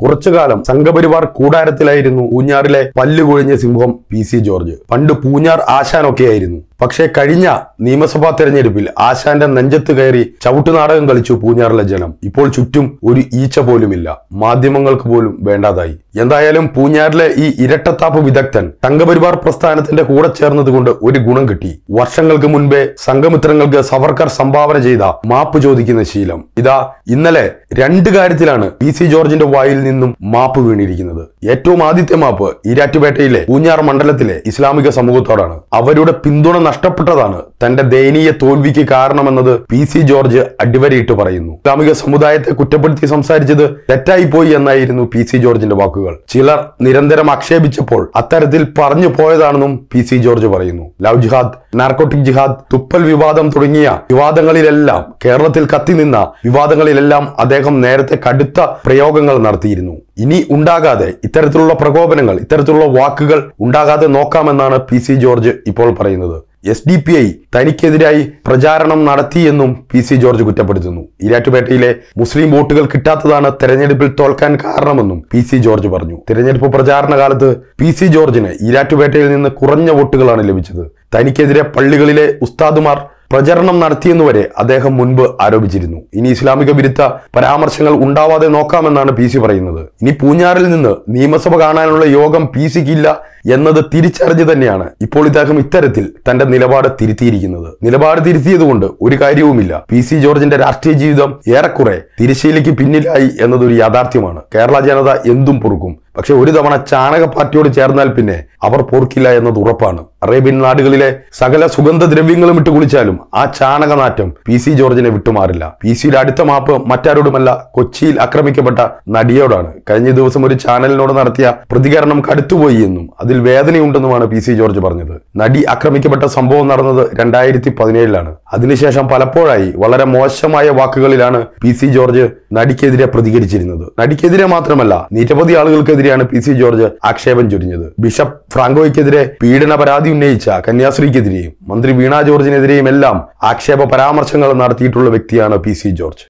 കുറച്ചുകാലം സംഘപരിവാർ കൂടാരത്തിലായിരുന്നു പൂഞ്ഞാറിലെ പല്ലുകൊഴിഞ്ഞ സിംഹം P C George പണ്ട് പൂഞ്ഞാർ ആശാനൊക്കെയായിരുന്നു പക്ഷേ കഴിഞ്ഞ നിയമസഭാ തെരഞ്ഞെടുപ്പിൽ ആശാന്റെ നെഞ്ചത്ത് കയറി ചവിട്ടുനാടകം കളിച്ചു പൂഞ്ഞാറിലെ ജനം ഇപ്പോൾ ചുറ്റും ഒരു ഈച്ച പോലുമില്ല മാധ്യമങ്ങൾക്ക് പോലും വേണ്ടാതായി എന്തായാലും പൂഞ്ഞാറിലെ ഈ ഇരട്ടത്താപ്പ് വിദഗ്ധൻ സംഘപരിവാർ പ്രസ്ഥാനത്തിന്റെ കൂടെ ചേർന്നതുകൊണ്ട് ഒരു ഗുണം കിട്ടി വർഷങ്ങൾക്ക് മുൻപേ സംഘമിത്രങ്ങൾക്ക് സവർക്കർ സംഭാവന ചെയ്ത മാപ്പ് ചോദിക്കുന്ന ശീലം ഇതാ ഇന്നലെ രണ്ട് കാര്യത്തിലാണ് പി സി ജോർജിന്റെ വായിൽ നിന്നും മാപ്പ് വീണിരിക്കുന്നത് ഏറ്റവും ആദ്യത്തെ മാപ്പ് ഈരാറ്റുപേട്ടയിലെ പൂഞ്ഞാർ മണ്ഡലത്തിലെ ഇസ്ലാമിക സമൂഹത്തോടാണ് അവരുടെ പിന്തുണ നഷ്ടപ്പെട്ടതാണ് തന്റെ ദയനീയ തോൽവിക്ക് കാരണമെന്നത് പി സി ജോർജ് അടിവരയിട്ട് പറയുന്നു ഇസ്ലാമിക സമുദായത്തെ കുറ്റപ്പെടുത്തി സംസാരിച്ചത് പോയി എന്നായിരുന്നു പി സി ജോർജിന്റെ വാക്കുകൾ ചിലർ നിരന്തരം ആക്ഷേപിച്ചപ്പോൾ അത്തരത്തിൽ പറഞ്ഞു പോയതാണെന്നും പി സി ജോർജ് പറയുന്നു ലവ് ജിഹാദ് നാർക്കോട്ടിക് ജിഹാദ് തുപ്പൽ വിവാദം തുടങ്ങിയ വിവാദങ്ങളിലെല്ലാം കേരളത്തിൽ കത്തിനിന്ന വിവാദങ്ങളിലെല്ലാം അദ്ദേഹം നേരത്തെ കടുത്ത പ്രയോഗങ്ങൾ നടത്തിയിരുന്നു ഇനി ഉണ്ടാകാതെ ഇത്തരത്തിലുള്ള പ്രകോപനങ്ങൾ ഇത്തരത്തിലുള്ള വാക്കുകൾ ഉണ്ടാകാതെ നോക്കാമെന്നാണ് പി സി ജോർജ് ഇപ്പോൾ പറയുന്നത് എസ് ഡി പി ഐ തനിക്കെതിരായി പ്രചാരണം നടത്തിയെന്നും പി സി ജോർജ് കുറ്റപ്പെടുത്തുന്നു ഇരാറ്റുപേട്ടയിലെ മുസ്ലിം വോട്ടുകൾ കിട്ടാത്തതാണ് തെരഞ്ഞെടുപ്പിൽ തോൽക്കാൻ കാരണമെന്നും പി സി ജോർജ് പറഞ്ഞു തിരഞ്ഞെടുപ്പ് പ്രചാരണ കാലത്ത് പി സി ജോർജിന് ഇരാറ്റുപേട്ടയിൽ നിന്ന് കുറഞ്ഞ വോട്ടുകളാണ് ലഭിച്ചത് തനിക്കെതിരെ പള്ളികളിലെ ഉസ്താദുമാർ പ്രചരണം നടത്തിയെന്നുവരെ അദ്ദേഹം മുൻപ് ആരോപിച്ചിരുന്നു ഇനി ഇസ്ലാമിക വിരുദ്ധ പരാമർശങ്ങൾ ഉണ്ടാവാതെ നോക്കാമെന്നാണ് പി സി പറയുന്നത് ഇനി പൂഞ്ഞാറിൽ നിന്ന് നിയമസഭ കാണാനുള്ള യോഗം പി സിക്കില്ല എന്നത് തിരിച്ചറിഞ്ഞു തന്നെയാണ് ഇപ്പോൾ ഇദ്ദേഹം ഇത്തരത്തിൽ തന്റെ നിലപാട് തിരുത്തിയിരിക്കുന്നത് നിലപാട് തിരുത്തിയതുകൊണ്ട് ഒരു കാര്യവുമില്ല പി സി ജോർജിന്റെ രാഷ്ട്രീയ ജീവിതം ഏറെക്കുറെ തിരശ്ശീലയ്ക്ക് പിന്നിലായി എന്നതൊരു യാഥാർത്ഥ്യമാണ് കേരള ജനത എന്തും പൊറുക്കും പക്ഷെ ഒരു തവണ ചാണക പാർട്ടിയോട് ചേർന്നാൽ പിന്നെ അവർ പൊറുക്കില്ല എന്നത് ഉറപ്പാണ് അറേബ്യൻ നാടുകളിലെ സകല സുഗന്ധദ്രവ്യങ്ങളും ഇട്ട് കുളിച്ചാലും ആ ചാണകനാറ്റം പി സി ജോർജിനെ വിട്ടുമാറില്ല പി സിയുടെ അടുത്ത മാപ്പ് മറ്റാരോടുമല്ല കൊച്ചിയിൽ ആക്രമിക്കപ്പെട്ട നടിയോടാണ് കഴിഞ്ഞ ദിവസം ഒരു ചാനലിനോട് നടത്തിയ പ്രതികരണം കടുത്തുപോയി എന്നും അതിൽ വേദനയുണ്ടെന്നുമാണ് പി സി ജോർജ് പറഞ്ഞത് നടി ആക്രമിക്കപ്പെട്ട സംഭവം നടന്നത് രണ്ടായിരത്തി പതിനേഴിലാണ് അതിനുശേഷം പലപ്പോഴായി വളരെ മോശമായ വാക്കുകളിലാണ് പി സി ജോർജ് നടിക്കെതിരെ പ്രതികരിച്ചിരുന്നത് നടിക്കെതിരെ മാത്രമല്ല നിരവധി ആളുകൾക്കെതിരെയാണ് പി സി ജോർജ് ആക്ഷേപം ചൊരിഞ്ഞത് ബിഷപ്പ് ഫ്രാങ്കോയ്ക്കെതിരെ പീഡന പരാതി ഉന്നയിച്ച കന്യാസ്ത്രീക്കെതിരെയും മന്ത്രി വീണ ജോർജിനെതിരെയും എല്ലാം ആക്ഷേപ പരാമർശങ്ങൾ നടത്തിയിട്ടുള്ള വ്യക്തിയാണ് പി സി ജോർജ്